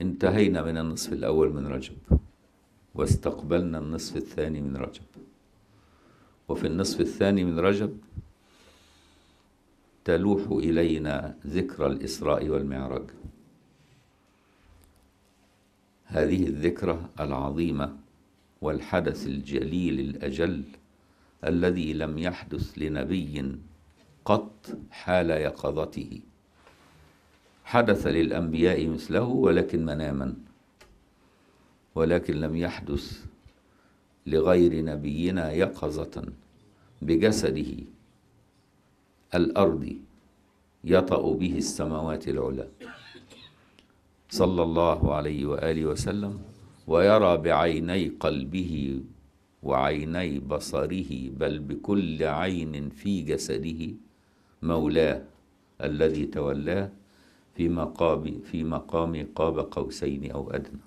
انتهينا من النصف الأول من رجب واستقبلنا النصف الثاني من رجب وفي النصف الثاني من رجب تلوح إلينا ذكرى الإسراء والمعراج هذه الذكرى العظيمة والحدث الجليل الأجل الذي لم يحدث لنبي قط حال يقظته حدث للأنبياء مثله ولكن مناما ولكن لم يحدث لغير نبينا يقظة بجسده الأرضي يطأ به السماوات العلى صلى الله عليه وآله وسلم ويرى بعيني قلبه وعيني بصره بل بكل عين في جسده مولاه الذي تولاه في مقام في مقام قاب قوسين أو أدنى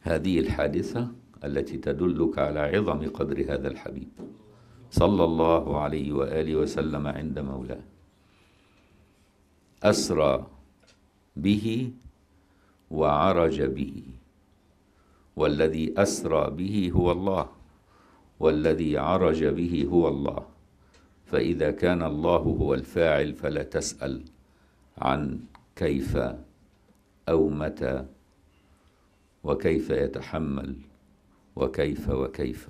هذه الحادثة التي تدلك على عظم قدر هذا الحبيب صلى الله عليه وآله وسلم عند مولاه أسرى به وعرج به والذي أسرى به هو الله والذي عرج به هو الله فإذا كان الله هو الفاعل فلا تسأل عن كيف أو متى وكيف يتحمل وكيف وكيف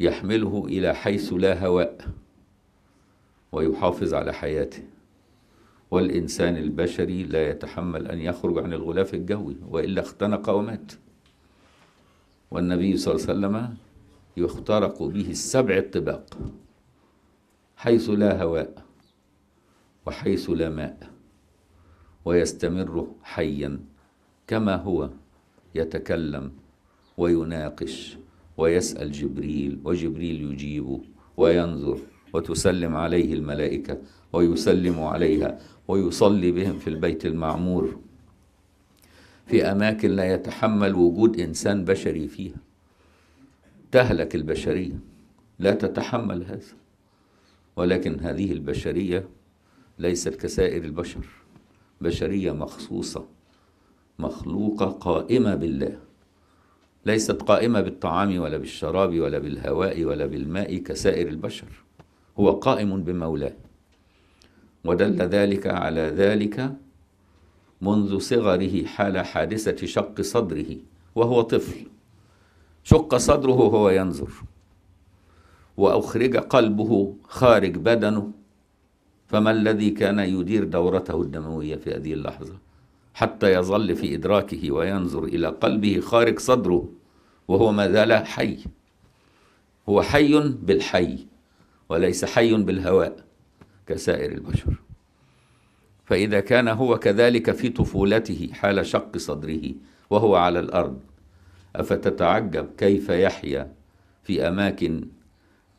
يحمله إلى حيث لا هواء ويحافظ على حياته والإنسان البشري لا يتحمل أن يخرج عن الغلاف الجوي وإلا اختنق ومات والنبي صلى الله عليه وسلم يخترق به السبع الطباق حيث لا هواء وحيث لا ماء ويستمر حيا كما هو يتكلم ويناقش ويسأل جبريل وجبريل يجيبه وينظر وتسلم عليه الملائكة ويسلم عليها ويصلي بهم في البيت المعمور في أماكن لا يتحمل وجود إنسان بشري فيها تهلك البشرية لا تتحمل هذا ولكن هذه البشرية ليست كسائر البشر بشرية مخصوصة مخلوقة قائمة بالله ليست قائمة بالطعام ولا بالشراب ولا بالهواء ولا بالماء كسائر البشر هو قائم بمولاه ودل ذلك على ذلك منذ صغره حال حادثة شق صدره وهو طفل شق صدره وهو ينظر وأخرج قلبه خارج بدنه فما الذي كان يدير دورته الدموية في هذه اللحظة حتى يظل في إدراكه وينظر إلى قلبه خارق صدره وهو ما زال حي هو حي بالحي وليس حي بالهواء كسائر البشر فإذا كان هو كذلك في طفولته حال شق صدره وهو على الأرض أفتتعجب كيف يحيا في أماكن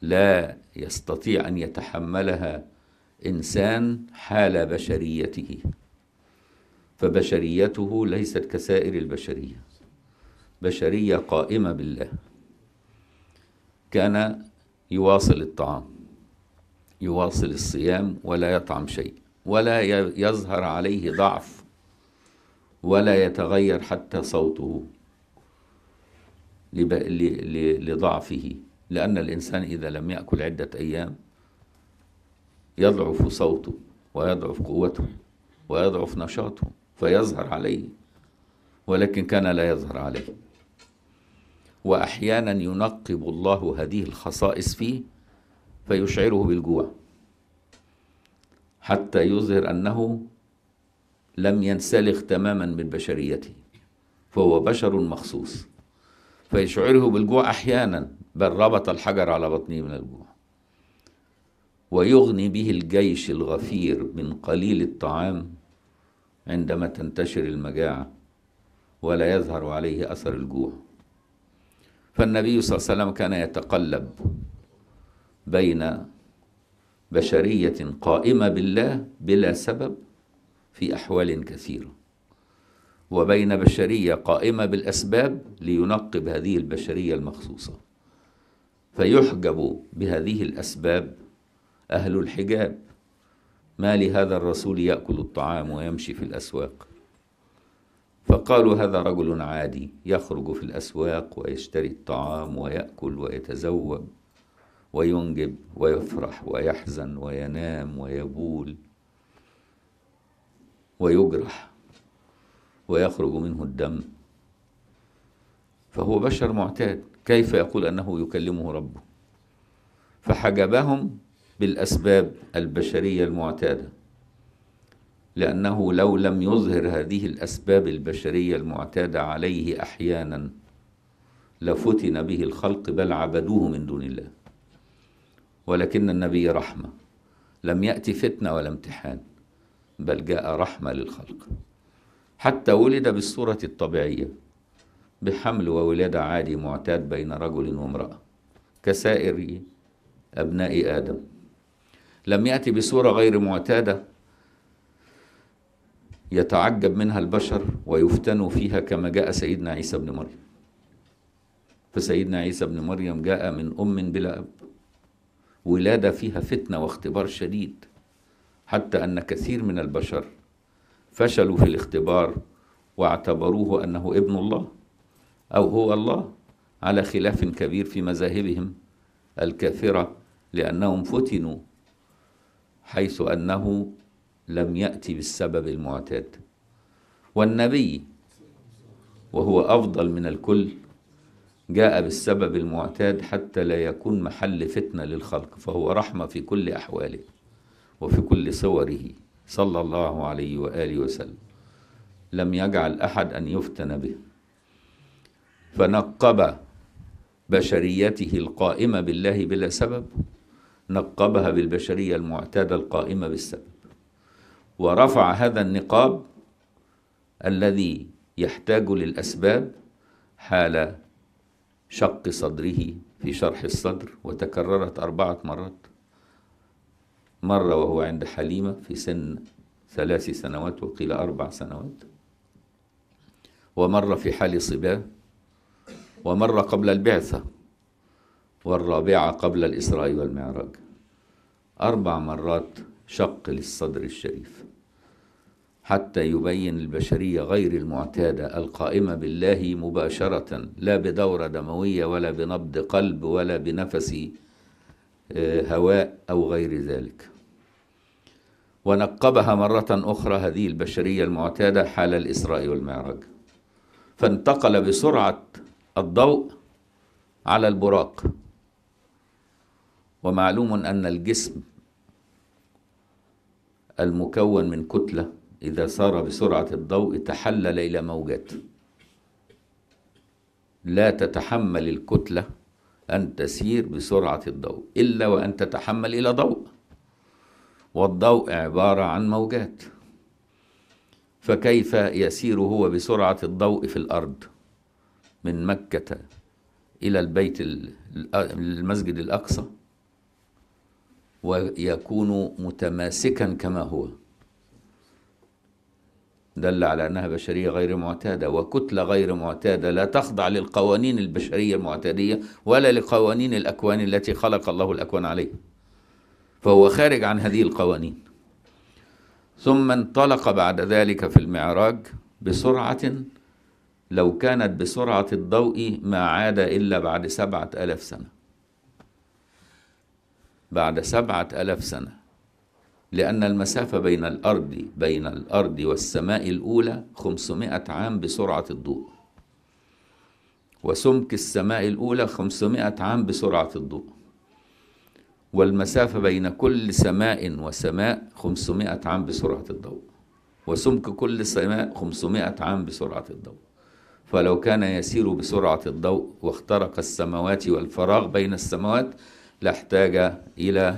لا يستطيع أن يتحملها إنسان حال بشريته فبشريته ليست كسائر البشرية بشرية قائمة بالله كان يواصل الطعام يواصل الصيام ولا يطعم شيء ولا يظهر عليه ضعف ولا يتغير حتى صوته لضعفه لأن الإنسان إذا لم يأكل عدة أيام يضعف صوته ويضعف قوته ويضعف نشاطه فيظهر عليه ولكن كان لا يظهر عليه واحيانا ينقب الله هذه الخصائص فيه فيشعره بالجوع حتى يظهر انه لم ينسلخ تماما من بشريته فهو بشر مخصوص فيشعره بالجوع احيانا بل ربط الحجر على بطنه من الجوع ويغني به الجيش الغفير من قليل الطعام عندما تنتشر المجاعة ولا يظهر عليه أثر الجوع فالنبي صلى الله عليه وسلم كان يتقلب بين بشرية قائمة بالله بلا سبب في أحوال كثيرة وبين بشرية قائمة بالأسباب لينقب هذه البشرية المخصوصة فيحجب بهذه الأسباب أهل الحجاب ما لهذا الرسول يأكل الطعام ويمشي في الأسواق فقالوا هذا رجل عادي يخرج في الأسواق ويشتري الطعام ويأكل ويتزوج وينجب ويفرح ويحزن وينام ويبول ويجرح ويخرج منه الدم فهو بشر معتاد كيف يقول أنه يكلمه ربه فحجبهم بالأسباب البشرية المعتادة لأنه لو لم يظهر هذه الأسباب البشرية المعتادة عليه أحيانا لفتن به الخلق بل عبدوه من دون الله ولكن النبي رحمة لم يأتي فتنة ولا امتحان بل جاء رحمة للخلق حتى ولد بالصورة الطبيعية بحمل وولادة عادي معتاد بين رجل وامرأة كسائر أبناء آدم لم يأتي بصورة غير معتادة يتعجب منها البشر ويفتنوا فيها كما جاء سيدنا عيسى بن مريم فسيدنا عيسى بن مريم جاء من أم بلا أب ولادة فيها فتنة واختبار شديد حتى أن كثير من البشر فشلوا في الاختبار واعتبروه أنه ابن الله أو هو الله على خلاف كبير في مذاهبهم الكافرة لأنهم فتنوا حيث أنه لم يأتي بالسبب المعتاد والنبي وهو أفضل من الكل جاء بالسبب المعتاد حتى لا يكون محل فتنة للخلق فهو رحمة في كل أحواله وفي كل صوره صلى الله عليه وآله وسلم لم يجعل أحد أن يفتن به فنقب بشريته القائمة بالله بلا سبب نقبها بالبشرية المعتادة القائمة بالسبب ورفع هذا النقاب الذي يحتاج للأسباب حال شق صدره في شرح الصدر وتكررت أربعة مرات مرة وهو عند حليمة في سن ثلاث سنوات وقيل أربع سنوات ومرة في حال صباه ومرة قبل البعثة والرابعة قبل الإسراء والمعراج أربع مرات شق للصدر الشريف حتى يبين البشرية غير المعتادة القائمة بالله مباشرة لا بدورة دموية ولا بنبض قلب ولا بنفس آه، هواء أو غير ذلك ونقبها مرة أخرى هذه البشرية المعتادة حال الإسراء والمعراج فانتقل بسرعة الضوء على البراق ومعلوم أن الجسم المكون من كتلة إذا سار بسرعة الضوء تحلل إلى موجات لا تتحمل الكتلة أن تسير بسرعة الضوء إلا وأن تتحمل إلى ضوء والضوء عبارة عن موجات فكيف يسير هو بسرعة الضوء في الأرض من مكة إلى البيت المسجد الأقصى ويكون متماسكا كما هو دل على أنها بشرية غير معتادة وكتلة غير معتادة لا تخضع للقوانين البشرية المعتادية ولا لقوانين الأكوان التي خلق الله الأكوان عليها فهو خارج عن هذه القوانين ثم انطلق بعد ذلك في المعراج بسرعة لو كانت بسرعة الضوء ما عاد إلا بعد سبعة ألاف سنة بعد سبعة ألف سنة لأن المسافة بين الأرض بين الأرض والسماء الأولى 500 عام بسرعة الضوء وسمك السماء الأولى 500 عام بسرعة الضوء والمسافة بين كل سماء وسماء 500 عام بسرعة الضوء وسمك كل سماء 500 عام بسرعة الضوء فلو كان يسير بسرعة الضوء واخترق السماوات والفراغ بين السماوات لا احتاج إلى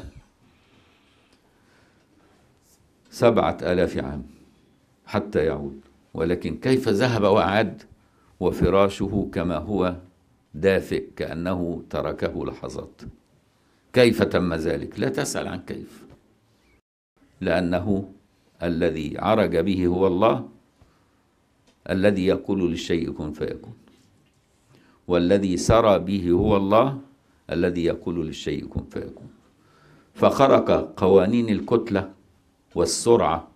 سبعة آلاف عام حتى يعود ولكن كيف ذهب وعاد وفراشه كما هو دافئ كأنه تركه لحظات كيف تم ذلك لا تسأل عن كيف لأنه الذي عرج به هو الله الذي يقول للشيء كن فيكون والذي سرى به هو الله الذي يقول للشيء كن فيكون فخرق قوانين الكتلة والسرعة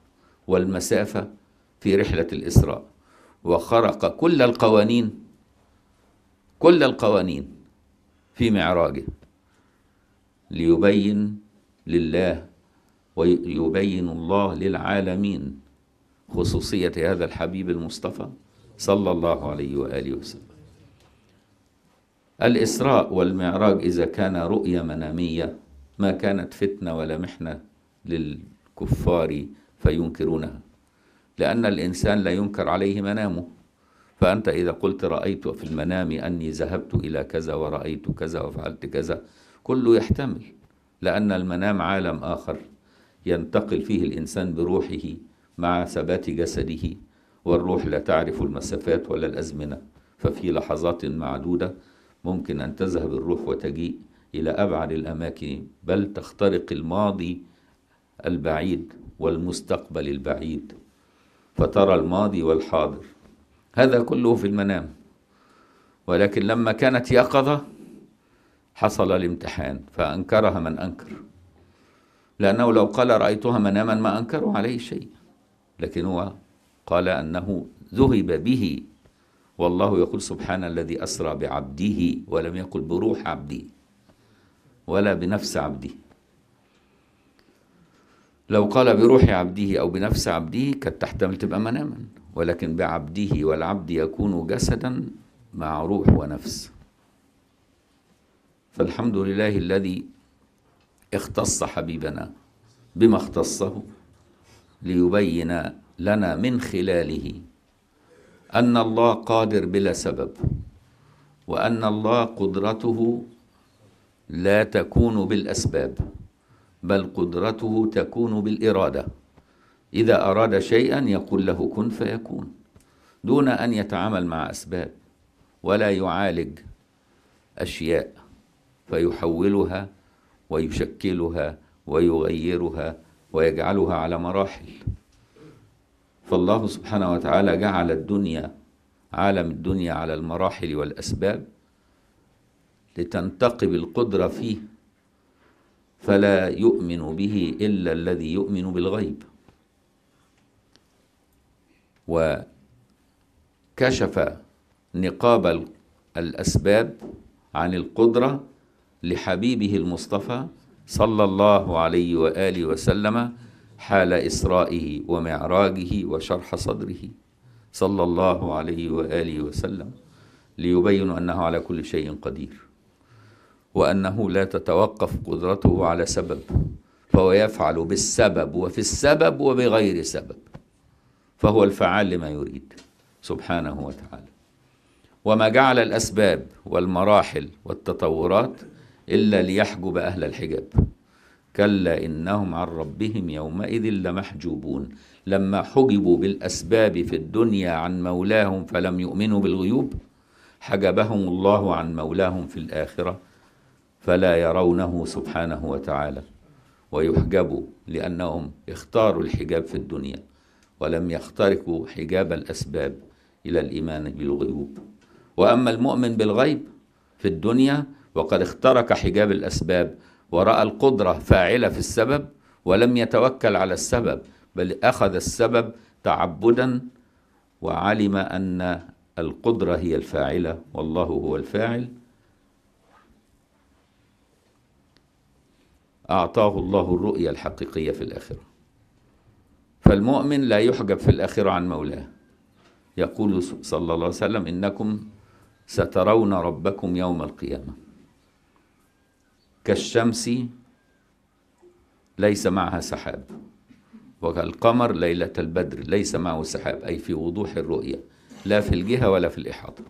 والمسافة في رحلة الإسراء وخرق كل القوانين كل القوانين في معراجه ليبين لله ويبين الله للعالمين خصوصية هذا الحبيب المصطفى صلى الله عليه وآله وسلم الإسراء والمعراج إذا كان رؤية منامية ما كانت فتنة ولا محنة للكفار فينكرونها لأن الإنسان لا ينكر عليه منامه فأنت إذا قلت رأيت في المنام أني ذهبت إلى كذا ورأيت كذا وفعلت كذا كله يحتمل لأن المنام عالم آخر ينتقل فيه الإنسان بروحه مع ثبات جسده والروح لا تعرف المسافات ولا الأزمنة ففي لحظات معدودة ممكن أن تذهب الروح وتجيء إلى أبعد الأماكن بل تخترق الماضي البعيد والمستقبل البعيد فترى الماضي والحاضر هذا كله في المنام ولكن لما كانت يقظة حصل الامتحان فأنكرها من أنكر لأنه لو قال رأيتها مناما ما أنكروا عليه شيء لكن هو قال أنه ذهب به والله يقول سبحان الذي أسرى بعبده ولم يقل بروح عبده ولا بنفس عبده لو قال بروح عبده أو بنفس عبده كانت تحتمل تبقى مناما ولكن بعبده والعبد يكون جسدا مع روح ونفس فالحمد لله الذي اختص حبيبنا بما اختصه ليبين لنا من خلاله أن الله قادر بلا سبب وأن الله قدرته لا تكون بالأسباب بل قدرته تكون بالإرادة إذا أراد شيئا يقول له كن فيكون دون أن يتعامل مع أسباب ولا يعالج أشياء فيحولها ويشكلها ويغيرها ويجعلها على مراحل فالله سبحانه وتعالى جعل الدنيا عالم الدنيا على المراحل والأسباب لتنتقب القدرة فيه فلا يؤمن به إلا الذي يؤمن بالغيب وكشف نقاب الأسباب عن القدرة لحبيبه المصطفى صلى الله عليه وآله وسلم حال إسرائه ومعراجه وشرح صدره صلى الله عليه وآله وسلم ليبين أنه على كل شيء قدير وأنه لا تتوقف قدرته على سبب فهو يفعل بالسبب وفي السبب وبغير سبب فهو الفعال لما يريد سبحانه وتعالى وما جعل الأسباب والمراحل والتطورات إلا ليحجب أهل الحجاب كلا إنهم عن ربهم يومئذ لمحجوبون لما حجبوا بالأسباب في الدنيا عن مولاهم فلم يؤمنوا بالغيوب حجبهم الله عن مولاهم في الآخرة فلا يرونه سبحانه وتعالى ويحجبوا لأنهم اختاروا الحجاب في الدنيا ولم يخترقوا حجاب الأسباب إلى الإيمان بالغيوب وأما المؤمن بالغيب في الدنيا وقد اخترق حجاب الأسباب ورأى القدرة فاعلة في السبب ولم يتوكل على السبب بل أخذ السبب تعبدا وعلم أن القدرة هي الفاعلة والله هو الفاعل أعطاه الله الرؤية الحقيقية في الآخرة فالمؤمن لا يحجب في الآخرة عن مولاه يقول صلى الله عليه وسلم إنكم سترون ربكم يوم القيامة كالشمس ليس معها سحاب وكالقمر ليلة البدر ليس معه سحاب أي في وضوح الرؤية لا في الجهة ولا في الإحاطة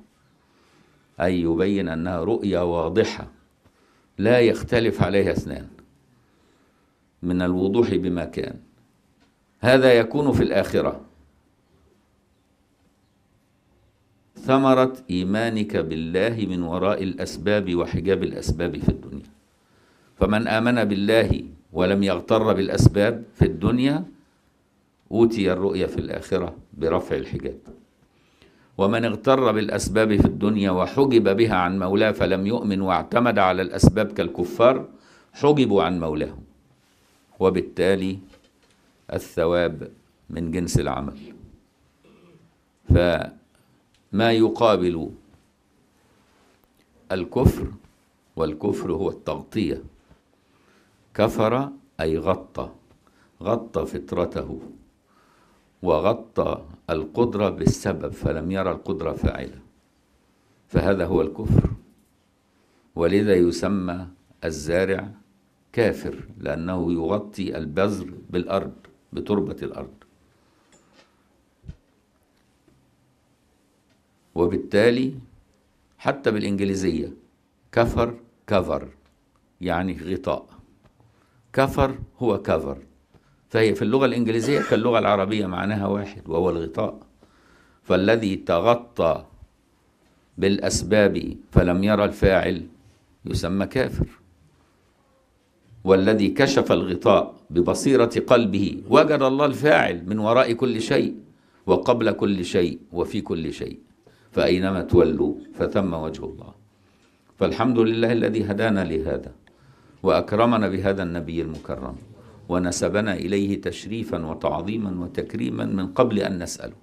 أي يبين أنها رؤية واضحة لا يختلف عليها اثنان من الوضوح بما كان هذا يكون في الآخرة ثمرة إيمانك بالله من وراء الأسباب وحجاب الأسباب في الدنيا فمن آمن بالله ولم يغتر بالأسباب في الدنيا أوتي الرؤية في الآخرة برفع الحجاب ومن اغتر بالأسباب في الدنيا وحجب بها عن مولاه فلم يؤمن واعتمد على الأسباب كالكفار حجبوا عن مولاهم وبالتالي الثواب من جنس العمل فما يقابل الكفر والكفر هو التغطية كفر أي غطى غطى فطرته وغطى القدرة بالسبب فلم يرى القدرة فاعلة فهذا هو الكفر ولذا يسمى الزارع كافر لأنه يغطي البذر بالأرض بتربة الأرض وبالتالي حتى بالإنجليزية كفر كفر يعني غطاء كفر هو كفر فهي في اللغة الإنجليزية كاللغة العربية معناها واحد وهو الغطاء فالذي تغطى بالأسباب فلم يرى الفاعل يسمى كافر والذي كشف الغطاء ببصيرة قلبه وجد الله الفاعل من وراء كل شيء وقبل كل شيء وفي كل شيء فأينما تولوا فثم وجه الله فالحمد لله الذي هدانا لهذا وأكرمنا بهذا النبي المكرم ونسبنا إليه تشريفا وتعظيما وتكريما من قبل أن نسأله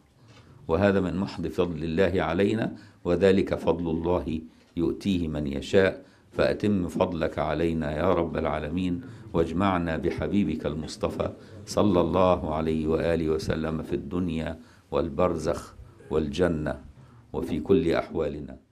وهذا من محض فضل الله علينا وذلك فضل الله يؤتيه من يشاء فأتم فضلك علينا يا رب العالمين واجمعنا بحبيبك المصطفى صلى الله عليه وآله وسلم في الدنيا والبرزخ والجنة وفي كل أحوالنا